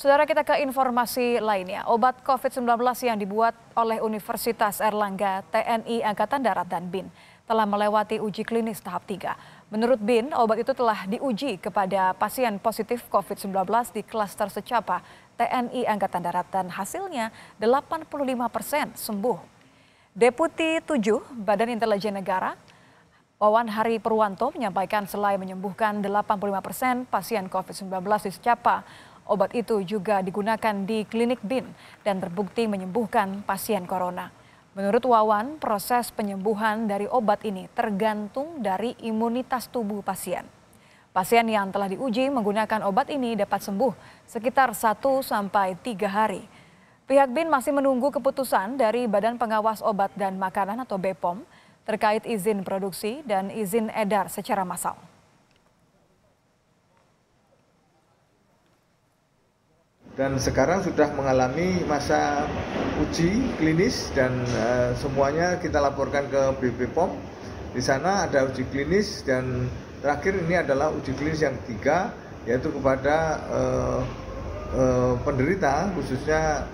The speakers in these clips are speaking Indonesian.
Saudara kita ke informasi lainnya. Obat COVID-19 yang dibuat oleh Universitas Erlangga, TNI Angkatan Darat dan BIN telah melewati uji klinis tahap 3. Menurut BIN, obat itu telah diuji kepada pasien positif COVID-19 di klaster secapa TNI Angkatan Darat dan hasilnya 85 persen sembuh. Deputi 7 Badan Intelijen Negara, Wawan Hari Perwanto menyampaikan selain menyembuhkan 85 persen pasien COVID-19 di secapa, Obat itu juga digunakan di klinik BIN dan terbukti menyembuhkan pasien corona. Menurut Wawan, proses penyembuhan dari obat ini tergantung dari imunitas tubuh pasien. Pasien yang telah diuji menggunakan obat ini dapat sembuh sekitar 1 sampai 3 hari. Pihak BIN masih menunggu keputusan dari Badan Pengawas Obat dan Makanan atau BPOM terkait izin produksi dan izin edar secara massal. dan sekarang sudah mengalami masa uji klinis dan e, semuanya kita laporkan ke BP POM. Di sana ada uji klinis dan terakhir ini adalah uji klinis yang ketiga yaitu kepada e, e, penderita khususnya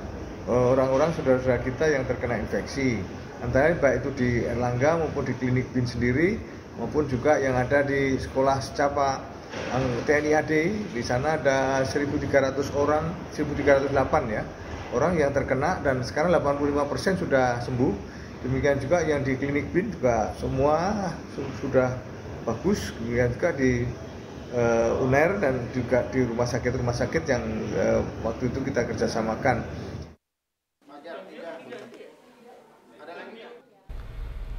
orang-orang saudara-saudara kita yang terkena infeksi antara baik itu di Erlangga maupun di klinik BIN sendiri maupun juga yang ada di sekolah secapa Anu, TNI AD di sana ada 1.300 orang 1.308 ya orang yang terkena dan sekarang 85% sudah sembuh demikian juga yang di klinik bin juga semua sudah bagus demikian juga di uh, eh, UNER dan juga di rumah sakit-rumah sakit yang uh, waktu itu kita kerjasamakan.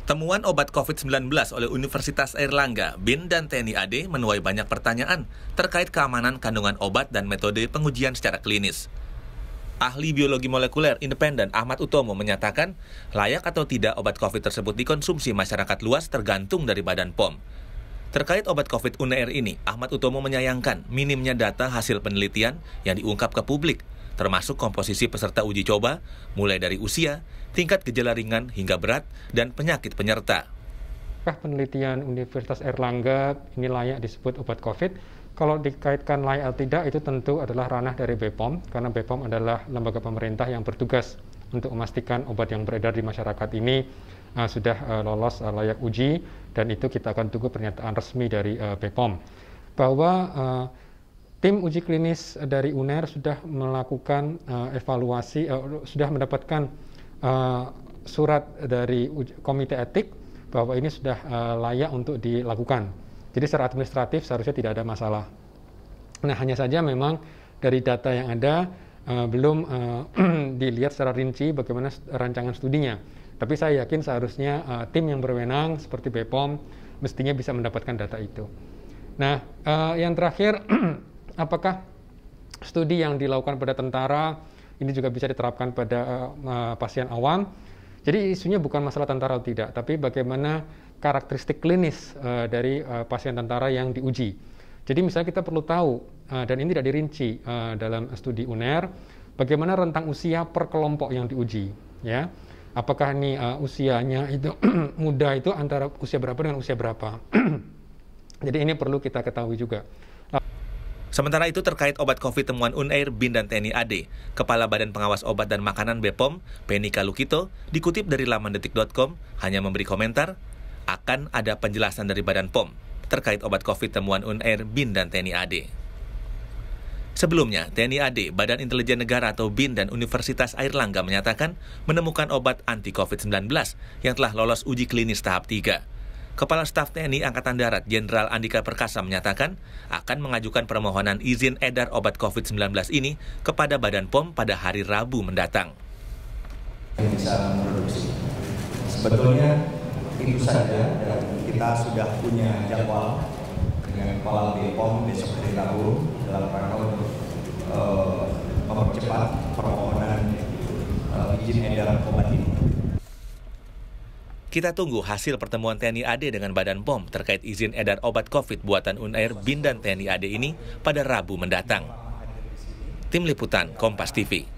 Temuan obat COVID-19 oleh Universitas Airlangga, BIN dan TNI AD menuai banyak pertanyaan terkait keamanan kandungan obat dan metode pengujian secara klinis. Ahli biologi molekuler independen Ahmad Utomo menyatakan, layak atau tidak obat COVID tersebut dikonsumsi masyarakat luas tergantung dari Badan POM. Terkait obat COVID UNER ini, Ahmad Utomo menyayangkan minimnya data hasil penelitian yang diungkap ke publik termasuk komposisi peserta uji coba, mulai dari usia, tingkat gejala ringan hingga berat, dan penyakit penyerta. Apakah penelitian Universitas Erlangga ini layak disebut obat COVID? Kalau dikaitkan layak atau tidak, itu tentu adalah ranah dari BPOM, karena BPOM adalah lembaga pemerintah yang bertugas untuk memastikan obat yang beredar di masyarakat ini uh, sudah uh, lolos uh, layak uji, dan itu kita akan tunggu pernyataan resmi dari uh, BPOM. Bahwa uh, Tim uji klinis dari UNER sudah melakukan uh, evaluasi, uh, sudah mendapatkan uh, surat dari uji, komite etik bahwa ini sudah uh, layak untuk dilakukan. Jadi secara administratif seharusnya tidak ada masalah. Nah hanya saja memang dari data yang ada uh, belum uh, dilihat secara rinci bagaimana rancangan studinya. Tapi saya yakin seharusnya uh, tim yang berwenang seperti BPOM mestinya bisa mendapatkan data itu. Nah, uh, yang terakhir apakah studi yang dilakukan pada tentara ini juga bisa diterapkan pada uh, pasien awam. Jadi isunya bukan masalah tentara atau tidak, tapi bagaimana karakteristik klinis uh, dari uh, pasien tentara yang diuji. Jadi misalnya kita perlu tahu, uh, dan ini tidak dirinci uh, dalam studi UNER, bagaimana rentang usia per kelompok yang diuji. Ya, apakah ini uh, usianya itu muda itu antara usia berapa dengan usia berapa? Jadi ini perlu kita ketahui juga. Sementara itu terkait obat COVID temuan Unair Bin dan TNI AD, Kepala Badan Pengawas Obat dan Makanan BPOM, Penny Kalukito, dikutip dari laman detik.com, hanya memberi komentar, akan ada penjelasan dari Badan POM terkait obat COVID temuan Unair Bin dan TNI AD. Sebelumnya, TNI AD, Badan Intelijen Negara atau BIN dan Universitas Air Langga menyatakan menemukan obat anti-COVID-19 yang telah lolos uji klinis tahap 3. Kepala Staf TNI Angkatan Darat Jenderal Andika Perkasa menyatakan akan mengajukan permohonan izin edar obat COVID-19 ini kepada Badan POM pada hari Rabu mendatang. Bisa Sebetulnya itu saja dan kita sudah punya jadwal dengan Kepala BPOM besok hari Rabu dalam rangka untuk Kita tunggu hasil pertemuan TNI AD dengan Badan POM terkait izin edar obat COVID buatan Unair Bindan TNI AD ini pada Rabu mendatang. Tim Liputan Kompas TV